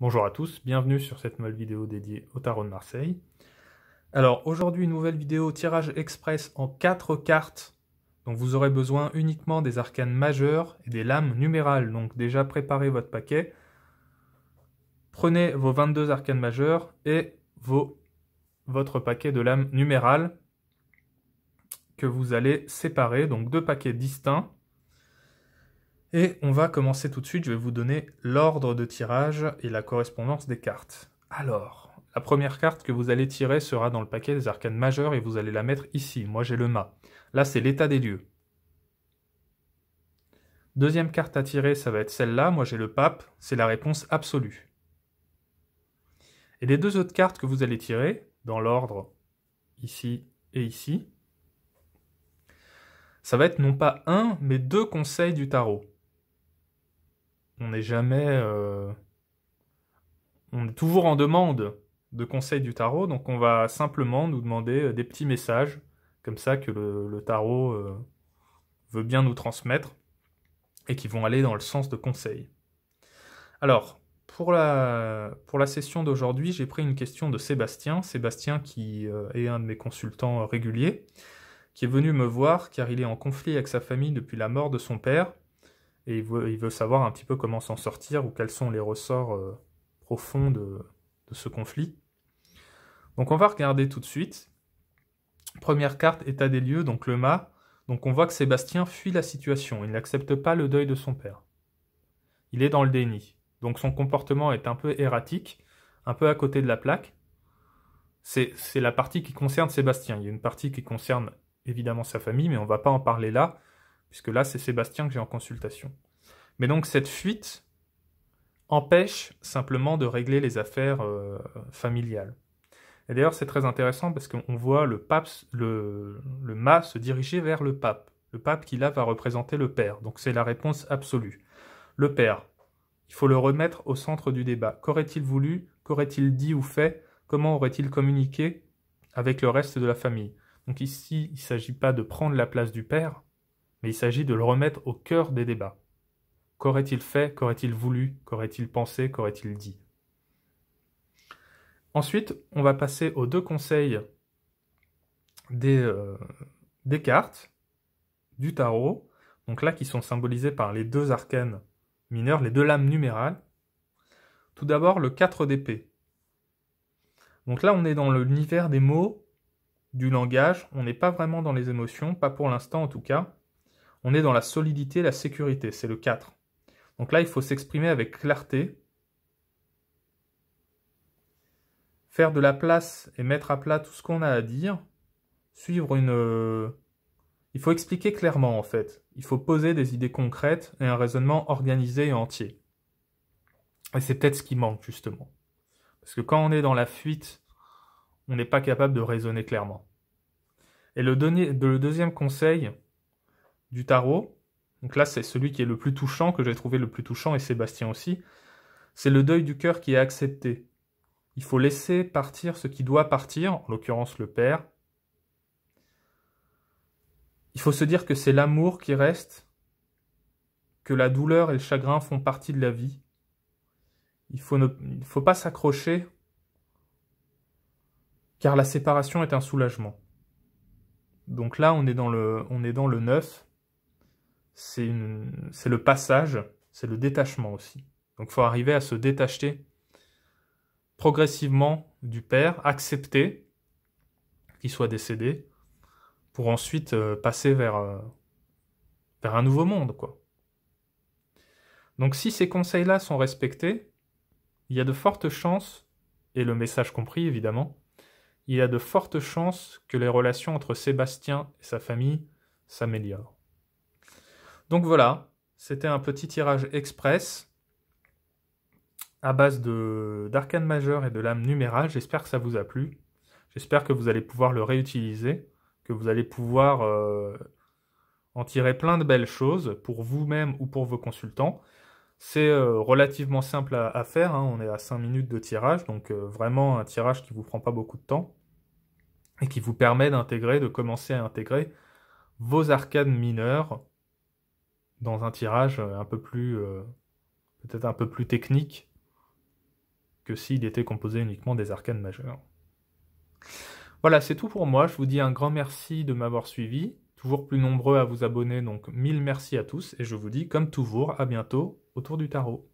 Bonjour à tous, bienvenue sur cette nouvelle vidéo dédiée au tarot de Marseille. Alors aujourd'hui, une nouvelle vidéo tirage express en 4 cartes. Donc vous aurez besoin uniquement des arcanes majeures et des lames numérales. Donc déjà préparez votre paquet. Prenez vos 22 arcanes majeures et vos, votre paquet de lames numérales que vous allez séparer. Donc deux paquets distincts et on va commencer tout de suite, je vais vous donner l'ordre de tirage et la correspondance des cartes. Alors, la première carte que vous allez tirer sera dans le paquet des arcanes majeures et vous allez la mettre ici. Moi j'ai le mât. Là c'est l'état des lieux. Deuxième carte à tirer, ça va être celle-là. Moi j'ai le pape. C'est la réponse absolue. Et les deux autres cartes que vous allez tirer, dans l'ordre ici et ici, ça va être non pas un, mais deux conseils du tarot on n'est jamais. Euh, on est toujours en demande de conseils du tarot, donc on va simplement nous demander euh, des petits messages, comme ça que le, tarot euh, veut bien nous transmettre, et qui vont aller dans le sens de conseils. Alors, pour la, pour la session d'aujourd'hui, j'ai pris une question de Sébastien, Sébastien qui est un de mes consultants réguliers, qui est venu me voir car il est en conflit avec sa famille depuis la mort de son père, et il veut, savoir un petit peu comment s'en sortir ou quels sont les ressorts euh, profonds de, de, ce conflit. Donc on va regarder tout de suite. Première carte, état des lieux, donc le mât. Donc on voit que Sébastien fuit la situation, il n'accepte pas le deuil de son père. Il est dans le déni, donc son comportement est un peu erratique, un peu à côté de la plaque. C'est la partie qui concerne Sébastien, il y a une partie qui concerne évidemment sa famille, mais on ne va pas en parler là puisque là, c'est Sébastien que j'ai en consultation. Mais donc, cette fuite empêche simplement de régler les affaires euh, familiales. Et d'ailleurs, c'est très intéressant parce qu'on voit le pape, le, le mât se diriger vers le pape. Le pape qui là va représenter le père. Donc c'est la réponse absolue. Le père, il faut le remettre au centre du débat. Qu'aurait-il voulu Qu'aurait-il dit ou fait Comment aurait-il communiqué avec le reste de la famille Donc ici, il ne s'agit pas de prendre la place du père, mais il s'agit de le remettre au cœur des débats. Qu'aurait-il fait Qu'aurait-il voulu Qu'aurait-il pensé Qu'aurait-il dit Ensuite, on va passer aux deux conseils des, euh, cartes, du tarot, donc là qui sont symbolisés par les deux arcanes mineurs, les deux lames numérales. Tout d'abord, le 4 d'épée. Donc là, on est dans l'univers des mots, du langage, on n'est pas vraiment dans les émotions, pas pour l'instant en tout cas. On est dans la solidité, la sécurité, c'est le 4. Donc là, il faut s'exprimer avec clarté, faire de la place et mettre à plat tout ce qu'on a à dire, suivre une... Euh, il faut expliquer clairement en fait, il faut poser des idées concrètes et un raisonnement organisé et entier. Et c'est peut-être ce qui manque justement. Parce que quand on est dans la fuite, on n'est pas capable de raisonner clairement. Et le, le deuxième conseil, du tarot. Donc là, c'est celui qui est le plus touchant, que j'ai trouvé le plus touchant, et Sébastien aussi. C'est le deuil du cœur qui est accepté. Il faut laisser partir ce qui doit partir, en l'occurrence le père. Il faut se dire que c'est l'amour qui reste, que la douleur et le chagrin font partie de la vie. Il faut ne faut pas s'accrocher, car la séparation est un soulagement. Donc là, on est dans le, on est dans le c'est le passage, c'est le détachement aussi. Donc il faut arriver à se détacher progressivement du Père, accepter qu'il soit décédé, pour ensuite euh, passer vers, euh, vers un nouveau monde. quoi. Donc si ces conseils-là sont respectés, il y a de fortes chances, et le message compris évidemment, il y a de fortes chances que les relations entre Sébastien et sa famille s'améliorent. Donc voilà, c'était un petit tirage express à base d'arcane majeur et de lames numérale. J'espère que ça vous a plu. J'espère que vous allez pouvoir le réutiliser, que vous allez pouvoir euh, en tirer plein de belles choses pour vous-même ou pour vos consultants. C'est euh, relativement simple à, faire, hein. on est à 5 minutes de tirage, donc euh, vraiment un tirage qui ne vous prend pas beaucoup de temps et qui vous permet d'intégrer, de commencer à intégrer vos arcades mineures dans un tirage euh, un peu plus euh, peut-être un peu plus technique que s'il était composé uniquement des arcanes majeurs. Voilà, c'est tout pour moi. Je vous dis un grand merci de m'avoir suivi. Toujours plus nombreux à vous abonner, donc mille merci à tous. Et je vous dis, comme toujours, à bientôt autour du tarot.